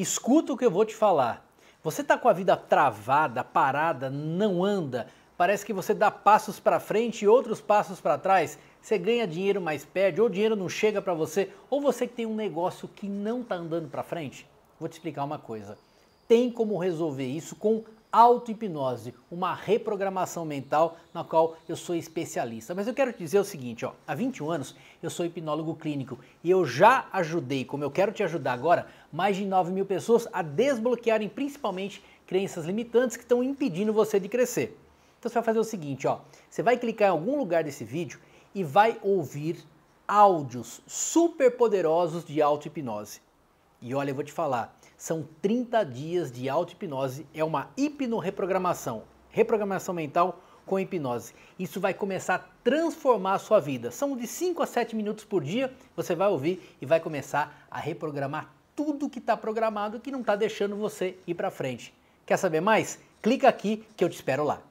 Escuta o que eu vou te falar. Você está com a vida travada, parada, não anda. Parece que você dá passos para frente e outros passos para trás. Você ganha dinheiro, mas perde, ou o dinheiro não chega para você, ou você que tem um negócio que não está andando para frente. Vou te explicar uma coisa. Tem como resolver isso com auto-hipnose, uma reprogramação mental na qual eu sou especialista. Mas eu quero te dizer o seguinte, ó, há 21 anos eu sou hipnólogo clínico e eu já ajudei, como eu quero te ajudar agora, mais de 9 mil pessoas a desbloquearem principalmente crenças limitantes que estão impedindo você de crescer. Então você vai fazer o seguinte, ó, você vai clicar em algum lugar desse vídeo e vai ouvir áudios super poderosos de auto-hipnose. E olha, eu vou te falar, são 30 dias de auto-hipnose, é uma hipnoreprogramação, reprogramação mental com hipnose. Isso vai começar a transformar a sua vida. São de 5 a 7 minutos por dia, você vai ouvir e vai começar a reprogramar tudo que está programado que não está deixando você ir para frente. Quer saber mais? Clica aqui que eu te espero lá.